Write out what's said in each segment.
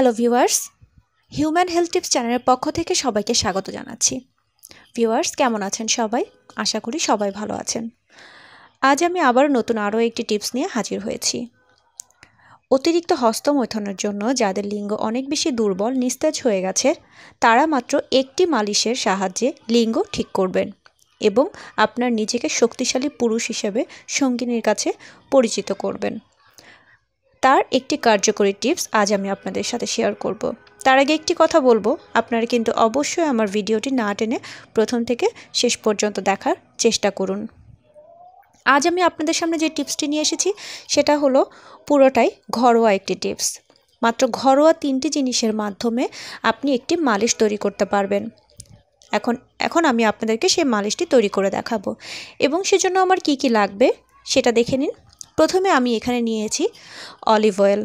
Hello viewers human health tips চ্যানেলের পক্ষ থেকে সবাইকে স্বাগত জানাচ্ছি ভিউয়ার্স কেমন আছেন সবাই আশা করি সবাই ভালো আছেন আজ আমি আবার নতুন আরও একটি টিপস নিয়ে হাজির হয়েছি অতিরিক্ত হস্তমৈথনের জন্য যাদের লিঙ্গ অনেক বেশি দুর্বল নিস্তেজ হয়ে গেছে তারা মাত্র একটি মালিশের সাহায্যে লিঙ্গ ঠিক করবেন এবং আপনার নিজেকে শক্তিশালী পুরুষ হিসেবে সঙ্গিনীর কাছে পরিচিত করবেন তার একটি কার্যকরী টিপস আজ আমি আপনাদের সাথে শেয়ার করব। তার আগে একটি কথা বলবো আপনারা কিন্তু অবশ্যই আমার ভিডিওটি না টেনে প্রথম থেকে শেষ পর্যন্ত দেখার চেষ্টা করুন আজ আমি আপনাদের সামনে যে টিপসটি নিয়ে এসেছি সেটা হলো পুরোটাই ঘরোয়া একটি টিপস মাত্র ঘরোয়া তিনটি জিনিসের মাধ্যমে আপনি একটি মালিশ তৈরি করতে পারবেন এখন এখন আমি আপনাদেরকে সেই মালিশটি তৈরি করে দেখাবো এবং সেজন্য আমার কি কি লাগবে সেটা দেখে নিন প্রথমে আমি এখানে নিয়েছি অলিভ অয়েল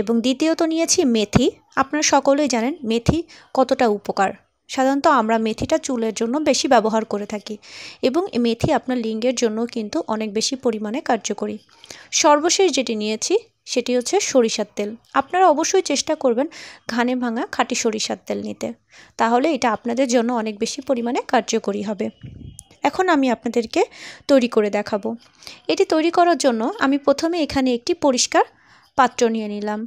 এবং দ্বিতীয়ত নিয়েছি মেথি আপনারা সকলেই জানেন মেথি কতটা উপকার সাধারণত আমরা মেথিটা চুলের জন্য বেশি ব্যবহার করে থাকি এবং মেথি আপনার লিঙ্গের জন্য কিন্তু অনেক বেশি পরিমাণে কার্যকরী সর্বশেষ যেটি নিয়েছি সেটি হচ্ছে সরিষার তেল আপনারা অবশ্যই চেষ্টা করবেন ঘানে ভাঙা খাঁটি সরিষার তেল নিতে তাহলে এটা আপনাদের জন্য অনেক বেশি পরিমাণে কার্যকরী হবে এখন আমি আপনাদেরকে তৈরি করে দেখাবো এটি তৈরি করার জন্য আমি প্রথমে এখানে একটি পরিষ্কার পাত্র নিয়ে নিলাম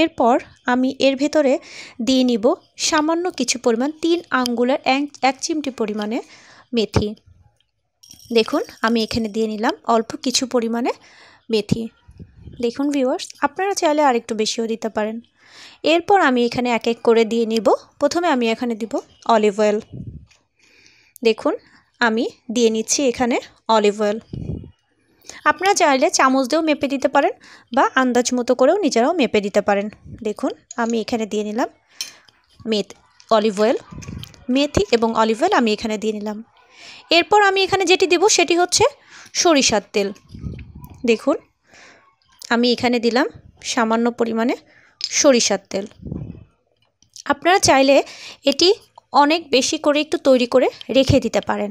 এরপর আমি এর ভেতরে দিয়ে নিব সামান্য কিছু পরিমাণ তিন আঙ্গুলের এক চিমটি পরিমাণে মেথি দেখুন আমি এখানে দিয়ে নিলাম অল্প কিছু পরিমাণে মেথি দেখুন ভিউয়ার্স আপনারা চাইলে আরেকটু বেশিও দিতে পারেন এরপর আমি এখানে এক এক করে দিয়ে নিব প্রথমে আমি এখানে দিব অলিভ অয়েল দেখুন আমি দিয়ে নিচ্ছি এখানে অলিভ অয়েল আপনারা চাইলে চামচ দিয়েও মেপে দিতে পারেন বা আন্দাজ মতো করেও নিজেরাও মেপে দিতে পারেন দেখুন আমি এখানে দিয়ে নিলাম মেথ অলিভ অয়েল মেথি এবং অলিভ অয়েল আমি এখানে দিয়ে নিলাম এরপর আমি এখানে যেটি দেব সেটি হচ্ছে সরিষার তেল দেখুন আমি এখানে দিলাম সামান্য পরিমাণে সরিষার তেল আপনারা চাইলে এটি অনেক বেশি করে একটু তৈরি করে রেখে দিতে পারেন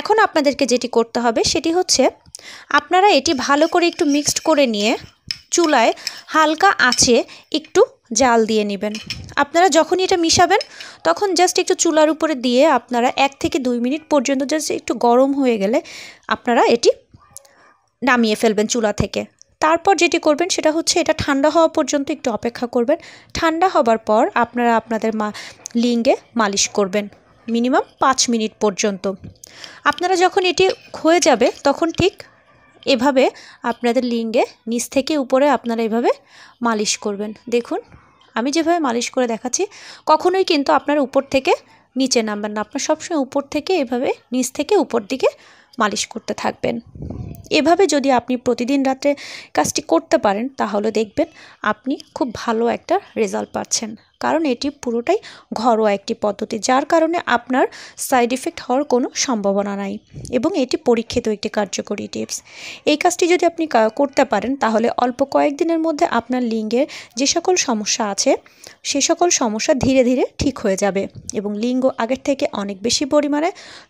এখন আপনাদেরকে যেটি করতে হবে সেটি হচ্ছে আপনারা এটি ভালো করে একটু মিক্সড করে নিয়ে চুলায় হালকা আঁচে একটু জাল দিয়ে নেবেন আপনারা যখনই এটা মিশাবেন তখন জাস্ট একটু চুলার উপরে দিয়ে আপনারা এক থেকে দুই মিনিট পর্যন্ত জাস্ট একটু গরম হয়ে গেলে আপনারা এটি নামিয়ে ফেলবেন চুলা থেকে তারপর যেটি করবেন সেটা হচ্ছে এটা ঠান্ডা হওয়া পর্যন্ত একটু অপেক্ষা করবেন ঠান্ডা হবার পর আপনারা আপনাদের মা লিঙ্গে মালিশ করবেন মিনিমাম পাঁচ মিনিট পর্যন্ত আপনারা যখন এটি হয়ে যাবে তখন ঠিক এভাবে আপনাদের লিঙ্গে নিচ থেকে উপরে আপনারা এভাবে মালিশ করবেন দেখুন আমি যেভাবে মালিশ করে দেখাচ্ছি কখনোই কিন্তু আপনার উপর থেকে নিচে নামবেন না আপনার সবসময় উপর থেকে এভাবে নিচ থেকে উপর দিকে মালিশ করতে থাকবেন এভাবে যদি আপনি প্রতিদিন রাত্রে কাজটি করতে পারেন তাহলে দেখবেন আপনি খুব ভালো একটা রেজাল্ট পাচ্ছেন কারণ এটি পুরোটাই ঘরোয়া একটি পদ্ধতি যার কারণে আপনার সাইড এফেক্ট হওয়ার কোনো সম্ভাবনা নাই এবং এটি পরীক্ষিত একটি কার্যকরী টিপস এই কাজটি যদি আপনি করতে পারেন তাহলে অল্প কয়েকদিনের মধ্যে আপনার লিঙ্গের যে সকল সমস্যা আছে সে সকল সমস্যা ধীরে ধীরে ঠিক হয়ে যাবে এবং লিঙ্গ আগের থেকে অনেক বেশি পরিমাণে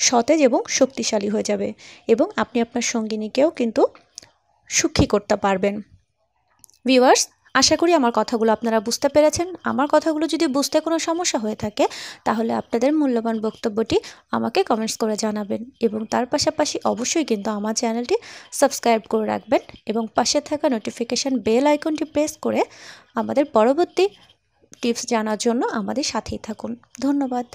সতেজ এবং শক্তিশালী হয়ে যাবে এবং আপনি আপনার সঙ্গিনী জীবনীকেও কিন্তু সুখী করতে পারবেন ভিউয়ার্স আশা করি আমার কথাগুলো আপনারা বুঝতে পেরেছেন আমার কথাগুলো যদি বুঝতে কোনো সমস্যা হয়ে থাকে তাহলে আপনাদের মূল্যবান বক্তব্যটি আমাকে কমেন্টস করে জানাবেন এবং তার পাশাপাশি অবশ্যই কিন্তু আমার চ্যানেলটি সাবস্ক্রাইব করে রাখবেন এবং পাশে থাকা নোটিফিকেশান বেল আইকনটি প্রেস করে আমাদের পরবর্তী টিপস জানার জন্য আমাদের সাথেই থাকুন ধন্যবাদ